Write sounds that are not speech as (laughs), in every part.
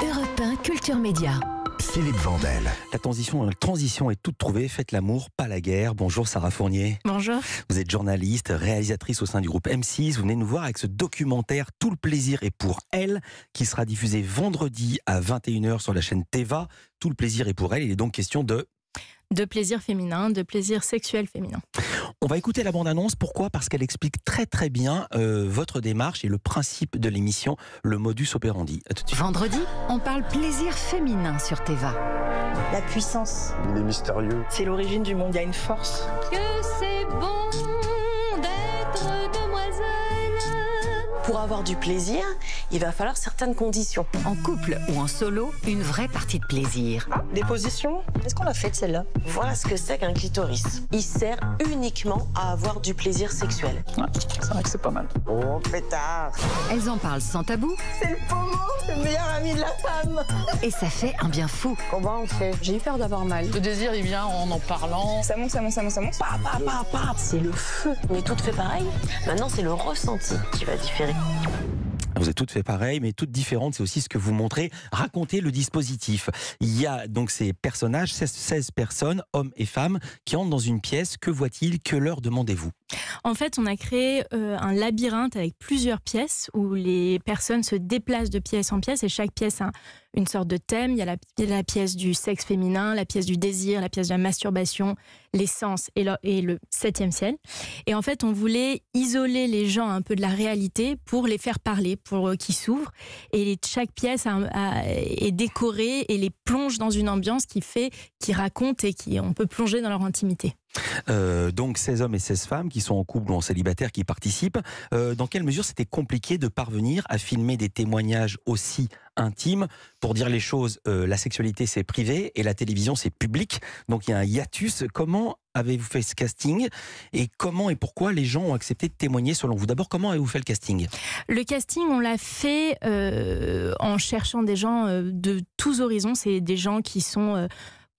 Europe 1, Culture Média. Philippe Vandel. La transition, hein, la transition est toute trouvée. Faites l'amour, pas la guerre. Bonjour Sarah Fournier. Bonjour. Vous êtes journaliste, réalisatrice au sein du groupe M6. Vous venez nous voir avec ce documentaire Tout le plaisir est pour elle, qui sera diffusé vendredi à 21h sur la chaîne Teva. Tout le plaisir est pour elle. Il est donc question de de plaisir féminin, de plaisir sexuel féminin. On va écouter la bande-annonce. Pourquoi Parce qu'elle explique très très bien euh, votre démarche et le principe de l'émission, le modus operandi. À tout de suite. Vendredi, on parle plaisir féminin sur Teva. La puissance. Il est mystérieux. C'est l'origine du monde. Il y a une force. Que c'est bon d'être demoiselle. Pour avoir du plaisir, il va falloir certaines conditions. En couple ou en solo, une vraie partie de plaisir. Des positions Est-ce qu'on a fait celle-là Voilà ce que c'est qu'un clitoris. Il sert uniquement à avoir du plaisir sexuel. Ouais, c'est vrai que c'est pas mal. Oh pétard Elles en parlent sans tabou. C'est le pommeau, le meilleur ami de la femme Et ça fait un bien fou. Comment on fait J'ai eu peur d'avoir mal. Le désir, il vient en en parlant. Ça monte, ça monte, ça monte, ça monte. Pa, pa, pa, pa. C'est le feu. Mais toutes fait pareil. Maintenant, c'est le ressenti qui va différer. Vous êtes toutes fait pareil, mais toutes différentes. C'est aussi ce que vous montrez. Racontez le dispositif. Il y a donc ces personnages, 16, personnes, hommes et femmes, qui entrent dans une pièce. Que voient-ils Que leur demandez-vous En fait, on a créé euh, un labyrinthe avec plusieurs pièces où les personnes se déplacent de pièce en pièce et chaque pièce a une sorte de thème. Il y a la, pièce du sexe féminin, la pièce du désir, la pièce de la masturbation, l'essence et, et le septième ciel. Et en fait, on voulait isoler les gens un peu de la réalité pour les faire parler, pour qu'ils s'ouvrent. Et chaque pièce est décorée et les plonge dans une ambiance qui fait, qui raconte et qui on peut plonger dans leur intimité. Euh, donc 16 hommes et 16 femmes qui sont en couple ou en célibataire qui participent. Euh, dans quelle mesure c'était compliqué de parvenir à filmer des témoignages aussi intimes Pour dire les choses, euh, la sexualité c'est privé et la télévision c'est public. Donc il y a un hiatus. Comment avez-vous fait ce casting et comment et pourquoi les gens ont accepté de témoigner selon vous D'abord, comment avez-vous fait le casting Le casting, on l'a fait en cherchant des gens de tous horizons. C'est des gens qui sont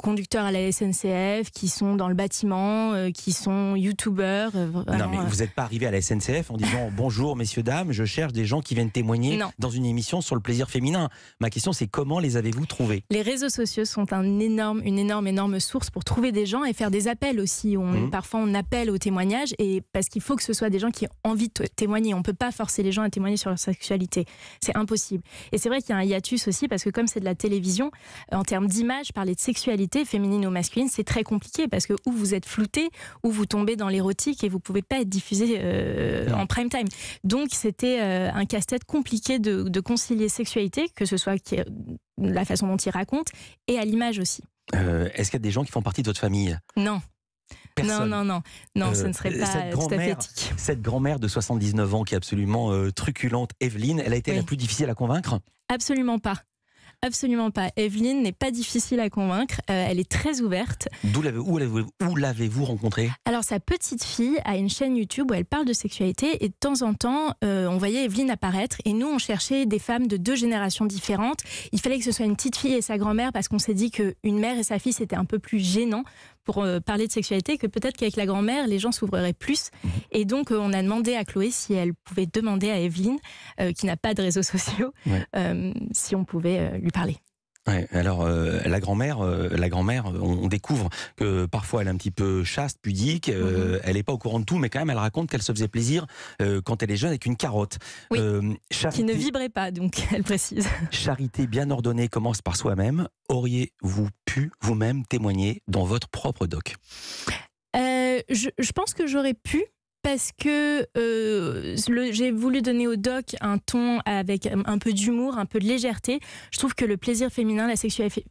conducteurs à la SNCF, qui sont dans le bâtiment, euh, qui sont youtubeurs. Euh, non, mais euh. vous n'êtes pas arrivé à la SNCF en disant (laughs) bonjour, messieurs, dames, je cherche des gens qui viennent témoigner dans une émission sur le plaisir féminin. Ma question, c'est comment les avez-vous trouvés Les réseaux sociaux sont un énorme, une énorme, énorme source pour trouver des gens et faire des appels aussi. On, mhm. Parfois, on appelle au témoignage et parce qu'il faut que ce soit des gens qui ont envie de témoigner. On ne peut pas forcer les gens à témoigner sur leur sexualité. C'est impossible. Et c'est vrai qu'il y a un hiatus aussi parce que comme c'est de la télévision, en termes d'image, parler de sexualité, féminine ou masculine, c'est très compliqué parce que ou vous êtes flouté, ou vous tombez dans l'érotique et vous pouvez pas être diffusé euh, en prime time. Donc c'était euh, un casse-tête compliqué de, concilier sexualité, que ce soit la façon dont il raconte, et à l'image aussi. Euh, est-ce qu'il y a des gens qui font partie de votre famille Non. Non, non, non, non, ce ne serait pas cette grand-mère, Cette grand-mère de 79 ans qui est absolument truculente, Evelyne, elle a été la plus difficile à convaincre Absolument pas. Absolument pas. Evelyne n'est pas difficile à convaincre. Euh, elle est très ouverte. D'où où, l'avez-vous rencontrée Alors, sa petite fille a une chaîne YouTube où elle parle de sexualité et de temps en temps, euh, on voyait Evelyne apparaître et nous, on cherchait des femmes de deux générations différentes. Il fallait que ce soit une petite fille et sa grand-mère parce qu'on s'est dit qu'une mère et sa fille, c'était un peu plus gênant pour euh, parler de sexualité que peut-être qu'avec la grand-mère, les gens s'ouvriraient plus. Mhm. Et donc, euh, on a demandé à Chloé si elle pouvait demander à Evelyne, euh, qui n'a pas de réseaux (laughs) sociaux, si on pouvait lui parler alors euh, la grand-mère, euh, la grand-mère, euh, on, découvre que parfois elle est un petit peu chaste, pudique, mhm. elle n'est pas au courant de tout, mais quand même elle raconte qu'elle se faisait plaisir quand elle est jeune avec une carotte. Oui, qui ne vibrait pas, donc (laughs) elle précise. Charité bien ordonnée commence par soi-même. Auriez-vous pu vous-même témoigner dans votre propre doc je pense que j'aurais pu, parce que euh, j'ai voulu donner au doc un ton avec un peu d'humour, un peu de légèreté. Je trouve que le plaisir féminin, la sexualité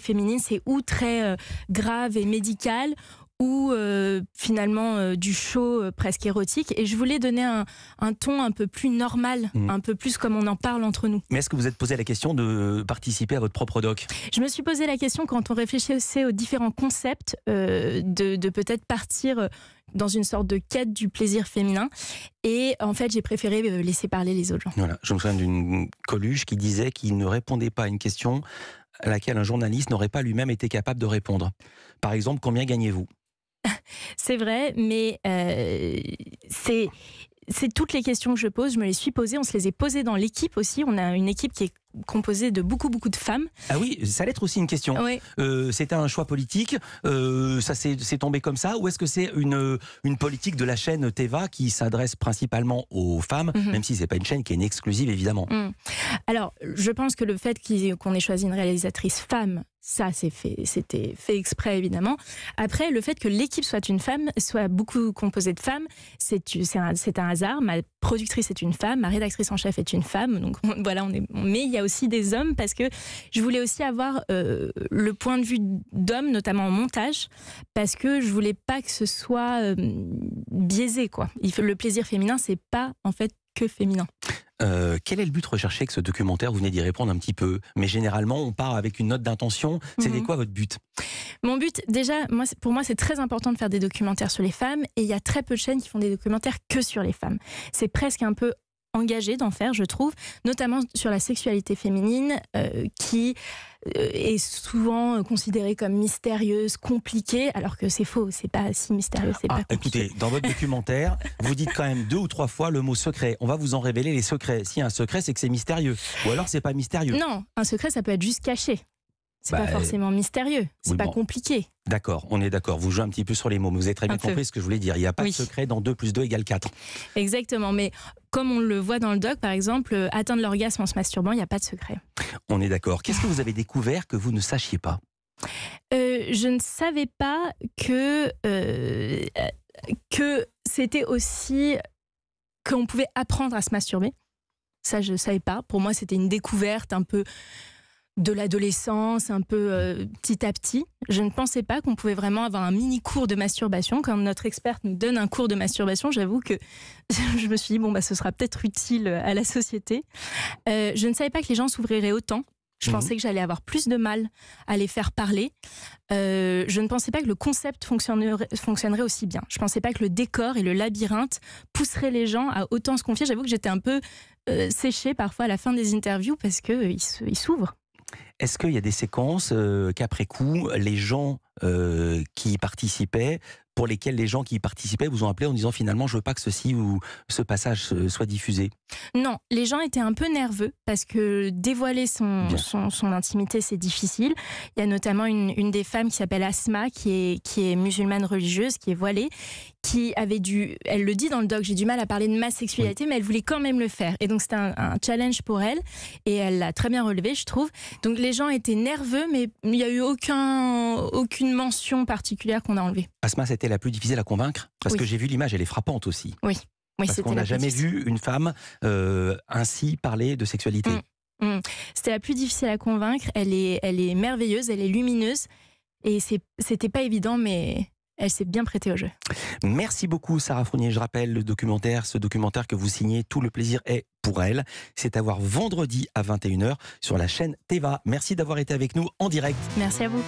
féminine, c'est ou très euh, grave et médical, ou euh, finalement du show presque érotique. Et je voulais donner un, ton un peu plus normal, mmh. un peu plus comme on en parle entre nous. Mais est-ce que vous êtes posé la question de participer à votre propre doc Je me suis posé la question quand on réfléchissait aux différents concepts de, de peut-être partir dans une sorte de quête du plaisir féminin. Et en fait, j'ai préféré euh, laisser parler les autres gens. Voilà, je me souviens d'une Coluche qui disait qu'il ne répondait pas à une question à laquelle un journaliste n'aurait pas lui-même été capable de répondre. Par exemple, combien gagnez-vous (laughs) C'est vrai, mais euh, c'est c'est toutes les questions que je pose, je me les suis posées, on se les est posées dans l'équipe aussi. On a une équipe qui est composé de beaucoup beaucoup de femmes. Ah oui, ça allait être aussi une question. Euh, c'était un choix politique, euh, ça s'est tombé comme ça, ou est-ce que c'est une, euh, une politique de la chaîne Teva qui s'adresse principalement aux femmes, mhm. même si c'est pas une chaîne qui est une exclusive évidemment. Mhm. Alors, je pense que le fait qu'on ait choisi une réalisatrice femme ça, c'est fait, c'était fait exprès, évidemment. Après, le fait que l'équipe soit une femme, soit beaucoup composée de femmes, c'est, euh, un, hasard. Ma productrice est une femme, ma rédactrice en chef est une femme. Donc (laughs) voilà, on est. Mais il y a aussi des hommes parce que je voulais aussi avoir euh, le point de vue d'hommes, notamment en montage, parce que je voulais pas que ce soit euh, biaisé, quoi. Le plaisir féminin, c'est pas en fait que féminin. Euh, quel est le but recherché avec ce documentaire Vous venez d'y répondre un petit peu, mais généralement, on part avec une note d'intention. C'est mhm. quoi votre but Mon but, déjà, pour moi, c'est très important de faire des documentaires sur les femmes, et il y a très peu de chaînes qui font des documentaires que sur les femmes. C'est presque un peu engagé d'en faire, je trouve, notamment sur la sexualité féminine, euh, qui euh, est souvent considérée comme mystérieuse, compliquée, alors que c'est faux, c'est pas si mystérieux, c'est ah, pas compliqué. Écoutez, dans votre documentaire, (laughs) vous dites quand même deux ou trois fois le mot secret. On va vous en révéler les secrets. Si un secret, c'est que c'est mystérieux, ou alors c'est pas mystérieux. Non, un secret, ça peut être juste caché. C'est pas bah, forcément mystérieux, c'est pas compliqué. D'accord, on est d'accord. Vous jouez un petit peu sur les mots, mais vous avez très bien compris ce que je voulais dire. Il n'y a pas de secret dans 2 plus 2 égale 4. Exactement, mais comme on le voit dans le doc, par exemple, euh, atteindre l'orgasme en se masturbant, il n'y a pas de secret. On est d'accord. Qu'est-ce que vous avez découvert que vous ne sachiez pas euh, Je ne savais pas que, euh, que c'était aussi qu'on pouvait apprendre à se masturber. Ça, je ne savais pas. Pour moi, c'était une découverte un peu de l'adolescence, un peu euh, petit à petit. Je ne pensais pas qu'on pouvait vraiment avoir un mini cours de masturbation. Quand notre experte nous donne un cours de masturbation, j'avoue que (laughs) je me suis dit, bon, bah, ce sera peut-être utile à la société. Euh, je ne savais pas que les gens s'ouvriraient autant. Je mhm. pensais que j'allais avoir plus de mal à les faire parler. Euh, je ne pensais pas que le concept fonctionnerait, fonctionnerait aussi bien. Je ne pensais pas que le décor et le labyrinthe pousseraient les gens à autant se confier. J'avoue que j'étais un peu séchée parfois à la fin des interviews parce qu'ils s'ouvrent. Est-ce qu'il y a des séquences euh, qu'après coup, les gens euh, qui y participaient, pour lesquels les gens qui y participaient vous ont appelé en disant finalement je veux pas que ceci ou ce passage euh, soit diffusé Non, les gens étaient un peu nerveux parce que dévoiler son, son, intimité c'est difficile. Il y a notamment une, des femmes qui s'appelle Asma qui est, qui est musulmane religieuse, qui est voilée, qui avait dû, elle le dit dans le doc, j'ai du mal à parler de ma sexualité, mais elle voulait quand même le faire. Et donc c'était un, challenge pour elle et elle l'a très bien relevé je trouve. Donc les gens étaient nerveux mais il n'y a eu aucun, aucune mention particulière qu'on a enlevée. Asma, c'était la plus difficile à convaincre parce que j'ai vu l'image, elle est frappante aussi. Oui. oui parce qu'on n'a jamais vu une femme euh, ainsi parler de sexualité. Mm. Mm. C'était la plus difficile à convaincre. Elle est, elle est merveilleuse, elle est lumineuse. Et c'était pas évident, mais elle s'est bien prêtée au jeu. Merci beaucoup, Sarah Fournier. Je rappelle le documentaire, ce documentaire que vous signez, Tout le plaisir est pour elle. C'est à voir vendredi à 21h sur la chaîne Teva. Merci d'avoir été avec nous en direct. Merci à vous.